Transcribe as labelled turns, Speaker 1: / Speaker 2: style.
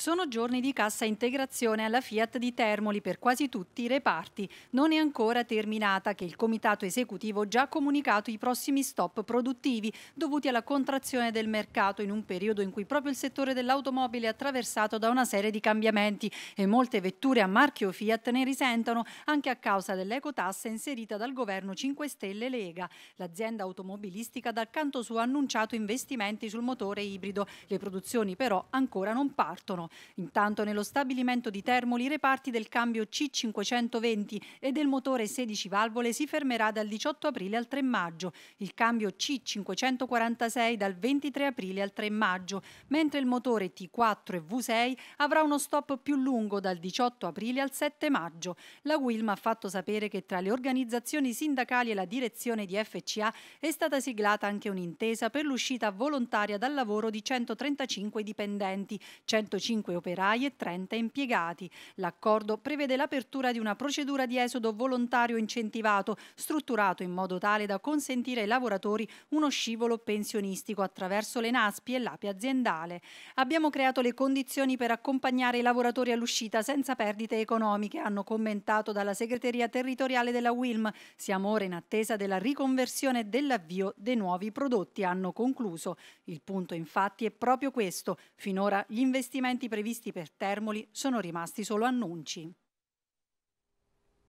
Speaker 1: Sono giorni di cassa integrazione alla Fiat di Termoli per quasi tutti i reparti. Non è ancora terminata che il comitato esecutivo già comunicato i prossimi stop produttivi dovuti alla contrazione del mercato in un periodo in cui proprio il settore dell'automobile è attraversato da una serie di cambiamenti e molte vetture a marchio Fiat ne risentono anche a causa dell'ecotassa inserita dal governo 5 Stelle Lega. L'azienda automobilistica dal canto suo ha annunciato investimenti sul motore ibrido. Le produzioni però ancora non partono. Intanto nello stabilimento di Termoli i reparti del cambio C520 e del motore 16 valvole si fermerà dal 18 aprile al 3 maggio, il cambio C546 dal 23 aprile al 3 maggio, mentre il motore T4 e V6 avrà uno stop più lungo dal 18 aprile al 7 maggio. La Wilma ha fatto sapere che tra le organizzazioni sindacali e la direzione di FCA è stata siglata anche un'intesa per l'uscita volontaria dal lavoro di 135 dipendenti, 105 25 operai e 30 impiegati. L'accordo prevede l'apertura di una procedura di esodo volontario incentivato, strutturato in modo tale da consentire ai lavoratori uno scivolo pensionistico attraverso le NASPI e l'API aziendale. Abbiamo creato le condizioni per accompagnare i lavoratori all'uscita senza perdite economiche, hanno commentato dalla segreteria territoriale della WILM. Siamo ora in attesa della riconversione e dell'avvio dei nuovi prodotti, hanno concluso. Il punto infatti è proprio questo. Finora gli investimenti interventi previsti per Termoli sono rimasti solo annunci.